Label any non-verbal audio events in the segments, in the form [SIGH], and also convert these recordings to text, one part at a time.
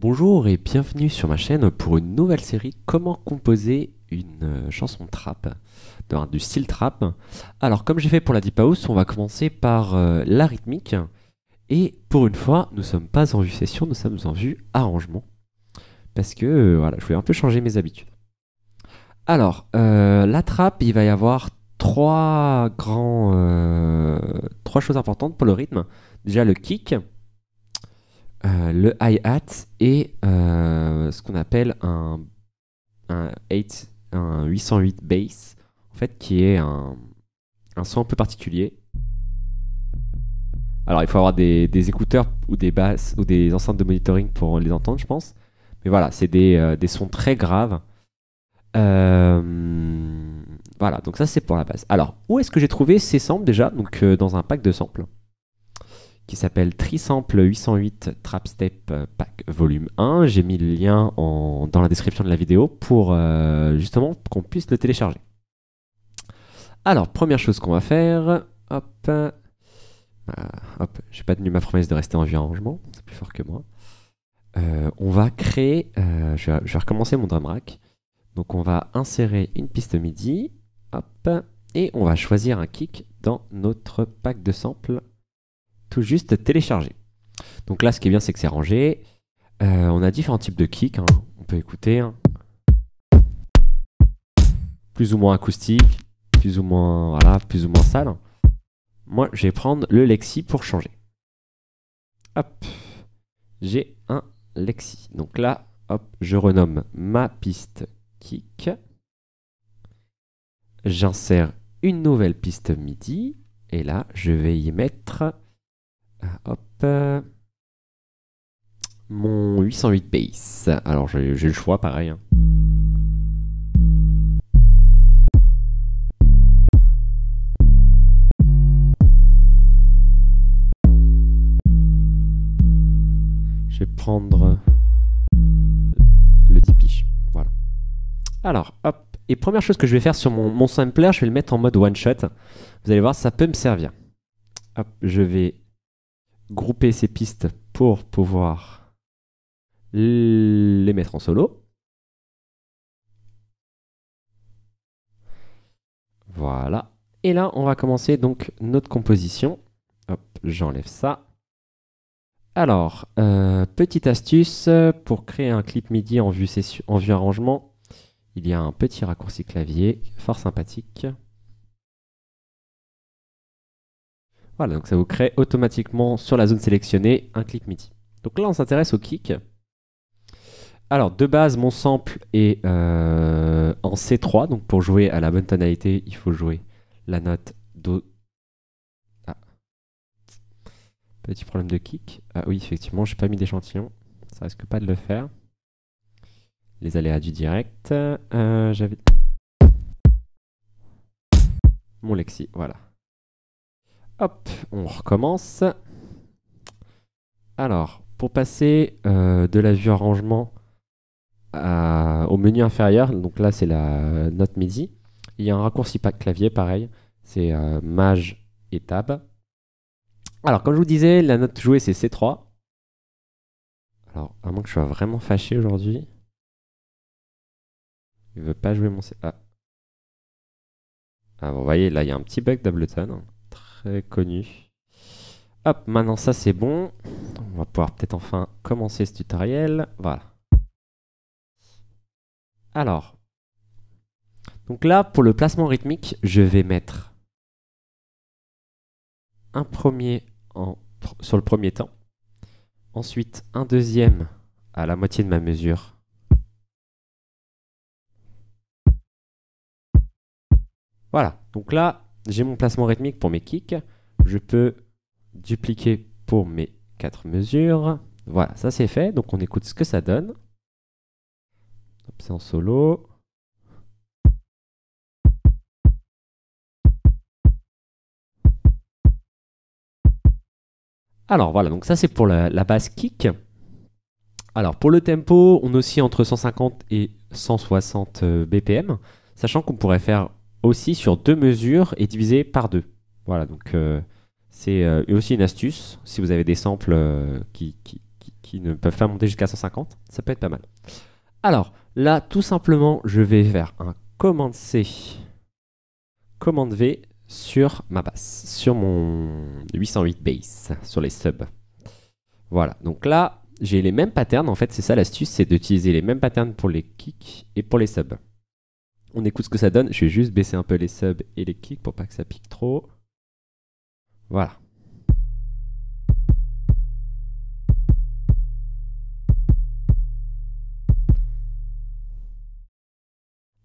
Bonjour et bienvenue sur ma chaîne pour une nouvelle série Comment composer une euh, chanson trap du style trap. Alors comme j'ai fait pour la Deep House, on va commencer par euh, la rythmique. Et pour une fois, nous ne sommes pas en vue session, nous sommes en vue arrangement. Parce que euh, voilà, je voulais un peu changer mes habitudes. Alors, la trap il va y avoir trois grands, trois choses importantes pour le rythme. Déjà le kick, euh, le hi-hat et euh, ce qu'on appelle un, un, 8, un 808 bass, en fait, qui est un, un, son un peu particulier. Alors, il faut avoir des, des, écouteurs ou des basses ou des enceintes de monitoring pour les entendre, je pense. Mais voilà, c'est des, euh, des, sons très graves. voilà, donc ça c'est pour la base. Alors, où est-ce que j'ai trouvé ces samples déjà Donc, dans un pack de samples qui s'appelle Trisample 808 Trapstep Pack Volume 1. J'ai mis le lien dans la description de la vidéo pour euh, justement qu'on puisse le télécharger. Alors, première chose qu'on va faire, hop, euh, ah, hop, j'ai pas tenu ma promesse de rester en vieux arrangement, c'est plus fort que moi. Euh, on va créer, je vais, je, vais, recommencer mon drum rack. Donc on va insérer une piste MIDI, hop, et on va choisir un kick dans notre pack de samples tout juste téléchargé. Donc là, ce qui est bien, c'est que c'est rangé. Euh, on a différents types de kicks. Hein. On peut écouter. Hein. Plus ou moins acoustique, plus ou moins, voilà, plus ou moins sale. Moi, je vais prendre le Lexi pour changer. Hop, j'ai un Lexi. Donc là, hop, je renomme ma piste kick. J'insère une nouvelle piste MIDI. Et là, je vais y mettre ah, hop. Mon 808 base. Alors j'ai le choix, pareil. Hein. Je vais prendre le 10 Voilà. Alors, hop. Et première chose que je vais faire sur mon, mon sampler, je vais le mettre en mode one shot. Vous allez voir, ça peut me servir. Hop, je vais grouper ces pistes pour pouvoir les mettre en solo. Voilà. Et là, on va commencer donc notre composition. j'enlève ça. Alors, euh, petite astuce pour créer un clip MIDI en vue, en vue arrangement, il y a un petit raccourci clavier fort sympathique. Voilà, donc ça vous crée automatiquement sur la zone sélectionnée un clic MIDI. Donc là, on s'intéresse au kick. Alors, de base, mon sample est euh, en C3, donc pour jouer à la bonne tonalité, il faut jouer la note Do. Ah. Petit problème de kick. Ah oui, effectivement, je n'ai pas mis d'échantillon. Ça risque pas de le faire. Les aléas du direct. Euh, j'avais. Mon lexi, voilà. Hop, on recommence. Alors, pour passer euh, de la vue arrangement au menu inférieur, donc là c'est la note MIDI, il y a un raccourci pas clavier pareil, c'est Mage euh, Maj et Tab. Alors, comme je vous disais, la note jouée c'est C3. Alors, à moins que je sois vraiment fâché aujourd'hui. Il veut pas jouer mon C. Ah. Ah, vous voyez, là il y a un petit bug d'Ableton très connu. Hop, maintenant ça c'est bon. On va pouvoir peut-être enfin commencer ce tutoriel. Voilà. Alors, donc là, pour le placement rythmique, je vais mettre un premier sur le premier temps, ensuite un deuxième à la moitié de ma mesure. Voilà, donc là, j'ai mon placement rythmique pour mes kicks. Je peux dupliquer pour mes quatre mesures. Voilà, ça c'est fait. Donc on écoute ce que ça donne. C'est en solo. Alors voilà, donc ça c'est pour la, la, basse kick. Alors pour le tempo, on oscille entre 150 et 160 euh, BPM, sachant qu'on pourrait faire aussi sur deux mesures et divisé par deux. Voilà, donc euh, c'est euh, aussi une astuce. Si vous avez des samples euh, qui, ne peuvent pas monter jusqu'à 150, ça peut être pas mal. Alors là, tout simplement, je vais faire un commande C, commande V sur ma basse, sur mon 808 base, sur les subs. Voilà, donc là, j'ai les mêmes patterns. En fait, c'est ça l'astuce, c'est d'utiliser les mêmes patterns pour les kicks et pour les subs. On écoute ce que ça donne. Je vais juste baisser un peu les subs et les kicks pour pas que ça pique trop. Voilà.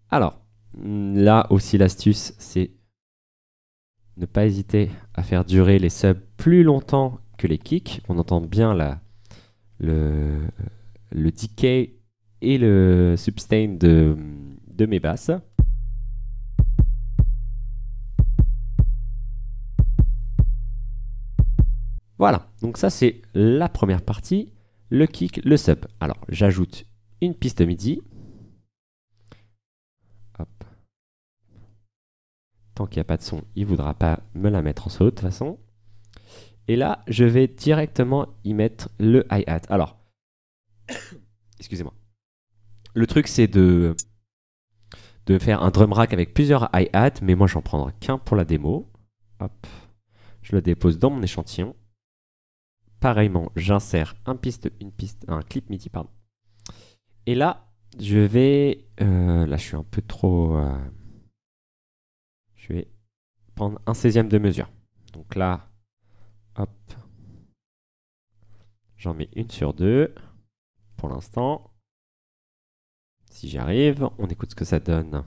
Alors, mm, là aussi l'astuce, c'est ne pas hésiter à faire durer les subs plus longtemps que les kicks. On entend bien la, le, le decay et le sustain de, de mes basses. Voilà, donc ça c'est la première partie, le kick, le sub. Alors j'ajoute une piste midi. Tant qu'il n'y a pas de son, il ne voudra pas me la mettre en solo de toute façon. Et là, je vais directement y mettre le hi-hat. Alors, [COUGHS] excusez-moi. Le truc c'est de de faire un drum rack avec plusieurs hi-hats, mais moi j'en prendrai qu'un pour la démo. Hop, je le dépose dans mon échantillon. Pareillement, j'insère un piste, une piste, un clip MIDI, pardon. Et là, je vais. Euh, là, je suis un peu trop. Euh, je vais prendre un 16 ème de mesure. Donc là, hop, j'en mets une sur deux pour l'instant. Si j'y arrive, on écoute ce que ça donne.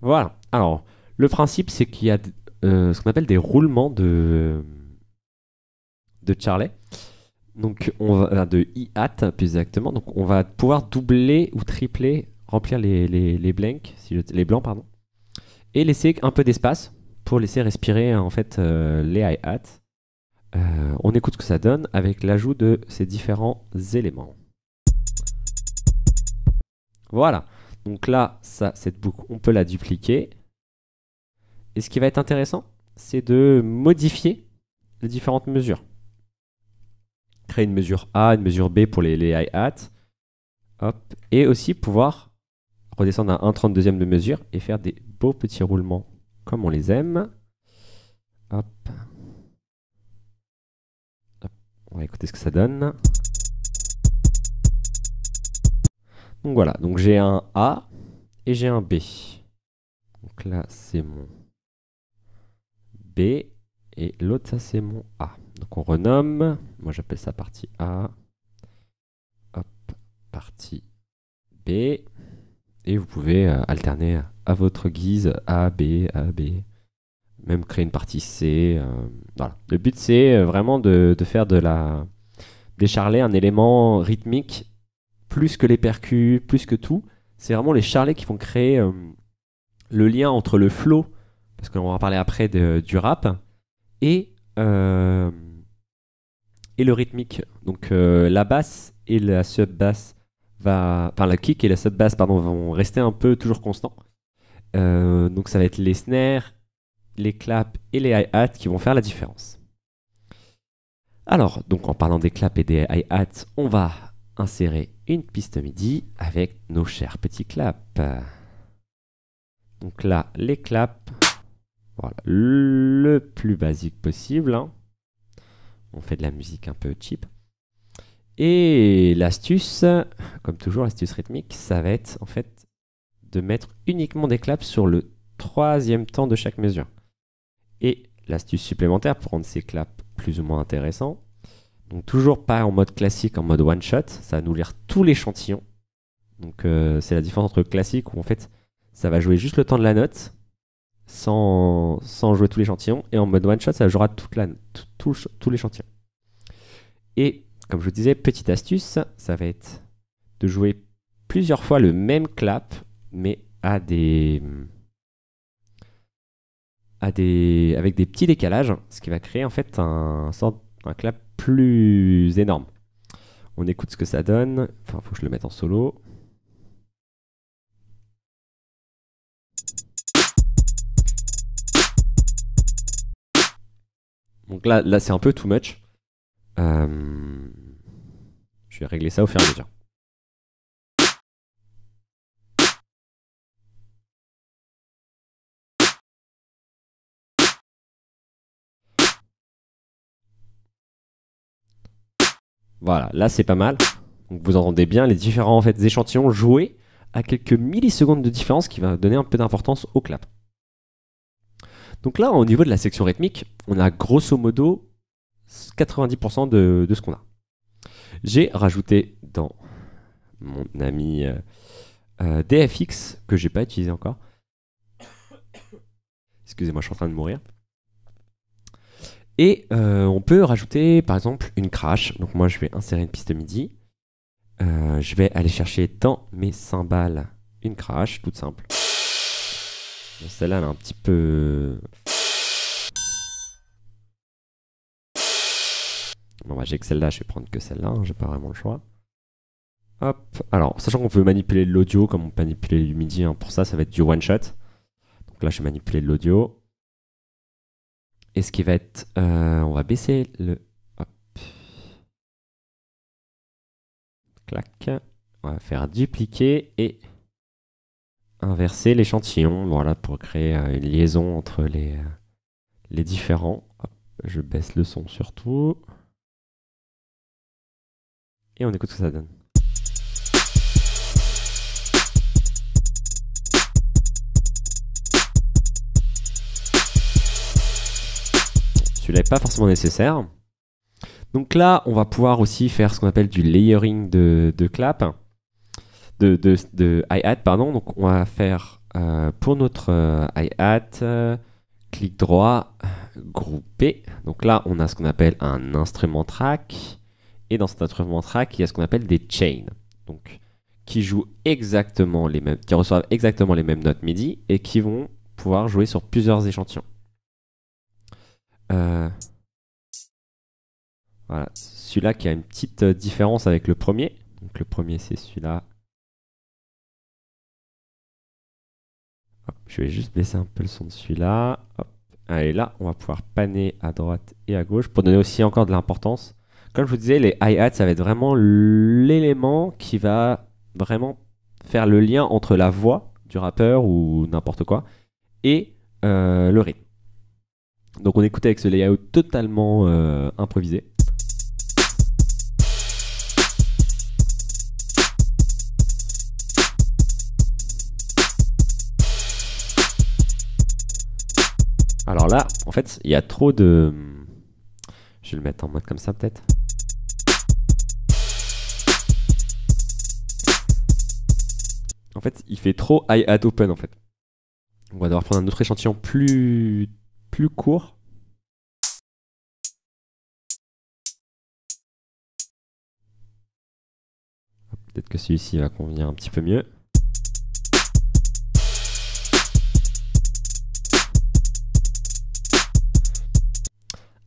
Voilà. Alors, le principe, c'est qu'il y a euh, ce qu'on appelle des roulements de, de Charlet. Donc, on va de i hat plus exactement. Donc, on va pouvoir doubler ou tripler, remplir les, si les blancs, pardon et laisser un peu d'espace pour laisser respirer en fait euh, les hi-hats. Euh, on écoute ce que ça donne avec l'ajout de ces différents éléments. Voilà. Donc là, cette boucle, on peut la dupliquer. Et ce qui va être intéressant, c'est de modifier les différentes mesures. Créer une mesure A, une mesure B pour les, les hi-hats. Et aussi pouvoir redescendre à 1 32e de mesure et faire des beaux petits roulements comme on les aime. On va écouter ce que ça donne. Donc voilà, donc j'ai un A et j'ai un B. Donc là, c'est mon B et l'autre, ça, c'est mon A. Donc on renomme. Moi, j'appelle ça partie A. Hop, partie B et vous pouvez euh, alterner à votre guise A, B, A, B, même créer une partie C. Euh, voilà. Le but, c'est euh, vraiment de, faire de la. un élément rythmique plus que les percus, plus que tout. C'est vraiment les charlets qui vont créer le lien entre le flow, parce qu'on va parler après du rap, et, et le rythmique. Donc la basse et la sub-basse va, enfin la kick et la sub bass pardon vont rester un peu toujours constants. Euh, donc ça va être les snares, les claps et les hi-hats qui vont faire la différence. Alors donc en parlant des claps et des hi-hats, on va insérer une piste MIDI avec nos chers petits claps. Donc là les claps, voilà le plus basique possible. Hein. On fait de la musique un peu cheap. Et l'astuce, comme toujours, l'astuce rythmique, ça va être en fait de mettre uniquement des claps sur le troisième temps de chaque mesure. Et l'astuce supplémentaire pour rendre ces claps plus ou moins intéressants, donc toujours pas en mode classique, en mode one shot, ça va nous lire tout l'échantillon. Donc euh, c'est la différence entre classique où en fait ça va jouer juste le temps de la note sans, sans jouer tout l'échantillon et en mode one shot ça jouera toute tout, tout l'échantillon. Et comme je vous disais, petite astuce, ça va être de jouer plusieurs fois le même clap, mais à des, à des, avec des petits décalages, ce qui va créer en fait un, un clap plus énorme. On écoute ce que ça donne. Enfin, faut que je le mette en solo. Donc là, là c'est un peu too much. Euh, je vais régler ça au fur et à mesure. Voilà, là c'est pas mal. vous entendez bien les différents en échantillons joués à quelques millisecondes de différence qui va donner un peu d'importance au clap. Donc là, au niveau de la section rythmique, on a grosso modo 90% de, ce qu'on a. J'ai rajouté dans mon ami euh, euh, DFX, que j'ai pas utilisé encore. Excusez-moi, je suis en train de mourir. Et euh, on peut rajouter par exemple une crash. Donc moi je vais insérer une piste MIDI. je vais aller chercher dans mes cymbales une crash, toute simple. Celle-là elle est un petit peu... Bah, j'ai que celle-là, je vais prendre que celle-là, hein, j'ai pas vraiment le choix. Hop, alors, sachant qu'on peut manipuler l'audio comme on peut manipuler du MIDI, hein, pour ça, ça va être du one-shot. Donc là, je vais manipuler l'audio. Et ce qui va être... Euh, on va baisser le... Hop. Clac. On va faire dupliquer et inverser l'échantillon, voilà, pour créer euh, une liaison entre les, euh, les différents. je baisse le son surtout et on écoute ce que ça donne. Celui-là n'est pas forcément nécessaire. Donc là, on va pouvoir aussi faire ce qu'on appelle du layering de, clap, de, hi-hat, pardon. Donc on va faire euh, pour notre euh, hi-hat, euh, clic droit, grouper. Donc là, on a ce qu'on appelle un instrument track. Et dans cet instrument track, il y a ce qu'on appelle des chains. qui jouent exactement qui reçoivent exactement les mêmes notes MIDI et qui vont pouvoir jouer sur plusieurs échantillons. Euh, voilà, celui-là qui a une petite euh, différence avec le premier. Donc le premier c'est celui-là. Je vais juste baisser un peu le son de celui-là. Allez, là, on va pouvoir paner à droite et à gauche pour donner aussi encore de l'importance comme je vous disais, les hi-hats, ça va être vraiment l'élément qui va vraiment faire le lien entre la voix du rappeur ou n'importe quoi et euh, le rythme. Donc on écoute avec ce layout totalement euh, improvisé. Alors là, en fait, il y a trop de... Je vais le mettre en mode comme ça peut-être. en fait, il fait trop high at open en fait. On va devoir prendre un autre échantillon plus, plus court. Ah, peut-être que celui-ci va convenir un petit peu mieux.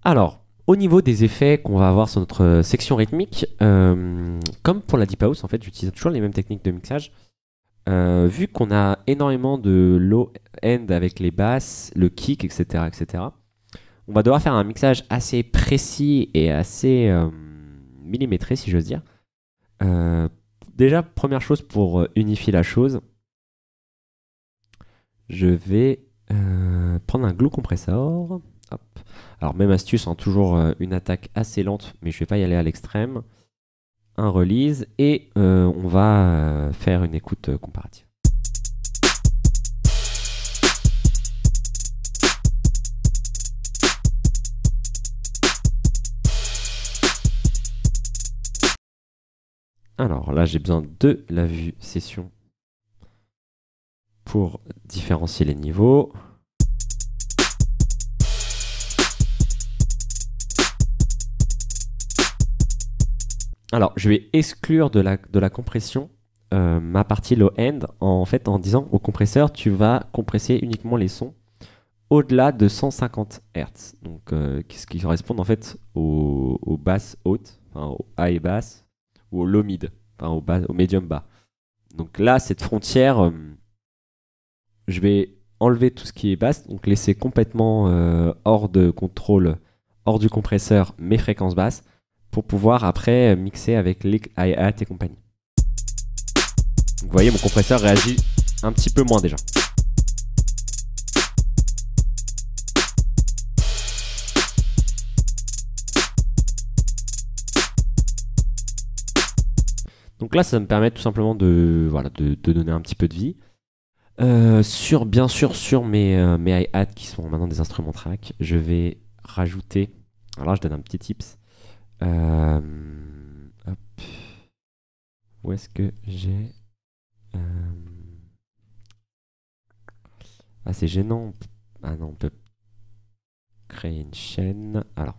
Alors, au niveau des effets qu'on va avoir sur notre section rythmique, euh, comme pour la Deep House, en fait, j'utilise toujours les mêmes techniques de mixage. Euh, vu qu'on a énormément de low end avec les basses, le kick, etc., etc., on va devoir faire un mixage assez précis et assez euh, millimétré, si j'ose dire. Euh, déjà, première chose pour unifier la chose, je vais prendre un glue compressor. Alors, même astuce, hein, toujours une attaque assez lente, mais je ne vais pas y aller à l'extrême un release et euh, on va euh, faire une écoute euh, comparative. Alors là, j'ai besoin de la vue session pour différencier les niveaux. Alors, je vais exclure de la, de la compression euh, ma partie low-end en, fait en disant au compresseur, tu vas compresser uniquement les sons au-delà de 150 Hz. Donc, euh, ce qui correspond en fait aux basses hautes, enfin, au high bass, ou au low mid, enfin, au, bas, au medium bas. Donc là, cette frontière, euh, je vais enlever tout ce qui est basse, donc laisser complètement hors de contrôle, hors du compresseur, mes fréquences basses pour pouvoir après mixer avec les hi et compagnie. vous voyez, mon compresseur réagit un petit peu moins déjà. Donc là, ça me permet tout simplement de, voilà, de, donner un petit peu de vie. Euh, sur, bien sûr, sur mes, euh, mes hi-hats qui sont maintenant des instruments track, je vais rajouter. Alors là, je donne un petit tips. Euh, hop. Où est-ce que j'ai. Euh, ah, c'est gênant. Ah non, on peut créer une chaîne. Alors.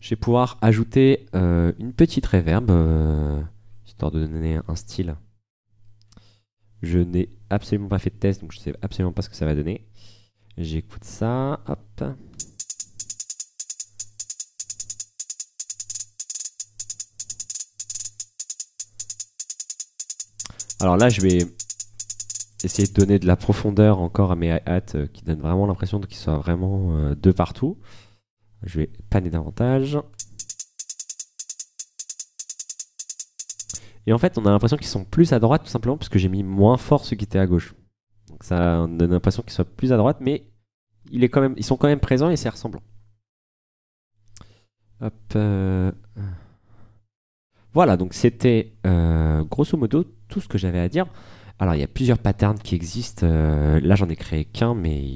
Je vais pouvoir ajouter euh, une petite reverb, euh, histoire de donner un style. Je n'ai absolument pas fait de test, donc je ne sais absolument pas ce que ça va donner. J'écoute ça. Hop. Alors là, je vais essayer de donner de la profondeur encore à mes hats euh, qui donnent vraiment l'impression qu'ils soient vraiment euh, de partout. Je vais paner davantage. Et en fait, on a l'impression qu'ils sont plus à droite tout simplement parce que j'ai mis moins fort ceux qui étaient à gauche. Donc ça donne l'impression qu'ils soient plus à droite, mais ils sont quand même présents et c'est ressemblant. Hop. Euh, voilà, donc c'était euh, grosso modo tout ce que j'avais à dire. Alors, il y a plusieurs patterns qui existent. Euh, là, j'en ai créé qu'un, mais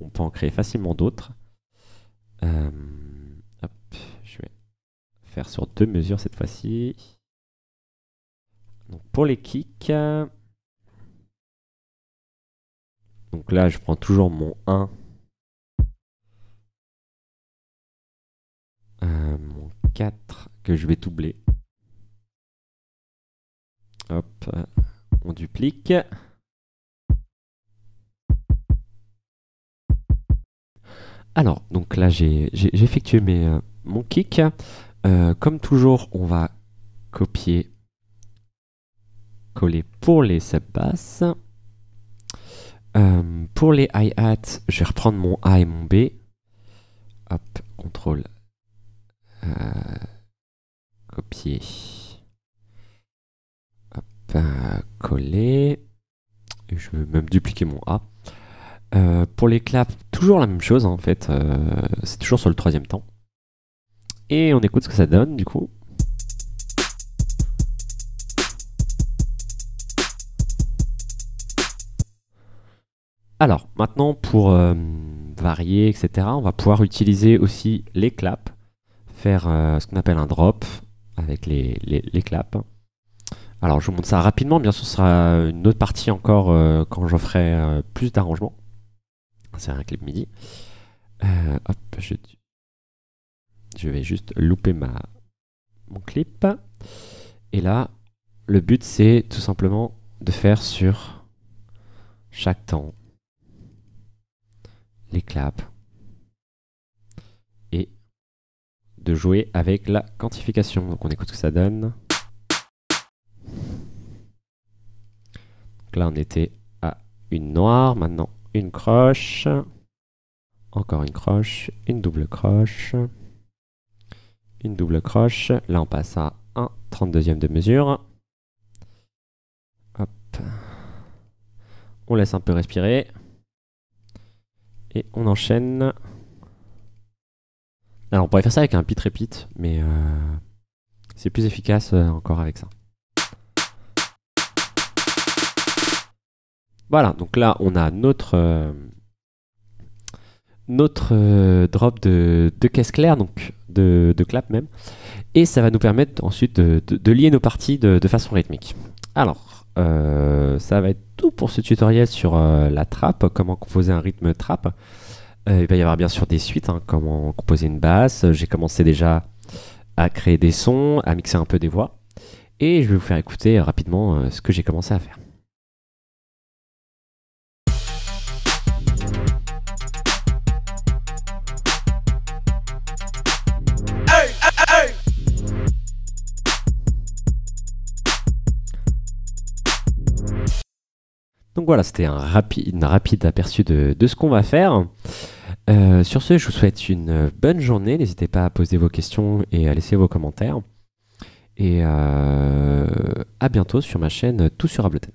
on peut en créer facilement d'autres. Euh, je vais faire sur deux mesures cette fois-ci. Donc, pour les kicks. Donc là, je prends toujours mon 1. mon 4 que je vais doubler. Hop, on duplique. Alors, donc là, j'ai effectué mes, euh, mon kick. Euh, comme toujours, on va copier, coller pour les sub basses. Euh, pour les hi-hats, je vais reprendre mon A et mon B. Hop, contrôle. copier coller. je vais même dupliquer mon A. Euh, pour les claps, toujours la même chose hein, en fait. Euh, c'est toujours sur le troisième temps. Et on écoute ce que ça donne du coup. Alors, maintenant pour euh, varier, etc., on va pouvoir utiliser aussi les claps, faire ce qu'on appelle un drop avec les, les, les claps. Alors je vous montre ça rapidement, bien sûr ce sera une autre partie encore euh, quand je ferai euh, plus d'arrangements. C'est un clip midi. Euh, je, vais juste louper ma, mon clip. Et là, le but c'est tout simplement de faire sur chaque temps les claps et de jouer avec la quantification. Donc on écoute ce que ça donne. Donc là, on était à une noire, maintenant une croche, encore une croche, une double croche, une double croche. Là, on passe à un 32e de mesure. On laisse un peu respirer. Et on enchaîne. Alors, on pourrait faire ça avec un pit repeat, mais euh, c'est plus efficace euh, encore avec ça. Voilà, donc là, on a notre, euh, notre euh, drop de, caisse claire, donc de, clap même. Et ça va nous permettre ensuite de, lier nos parties de, façon rythmique. Alors, euh, ça va être tout pour ce tutoriel sur la trappe, comment composer un rythme trappe. il va y avoir bien sûr des suites, hein, comment composer une basse. J'ai commencé déjà à créer des sons, à mixer un peu des voix. Et je vais vous faire écouter rapidement ce que j'ai commencé à faire. Donc voilà, c'était un rapide, rapide aperçu de, ce qu'on va faire. Euh, sur ce, je vous souhaite une bonne journée. N'hésitez pas à poser vos questions et à laisser vos commentaires. Et euh, à bientôt sur ma chaîne Tout sur Ableton.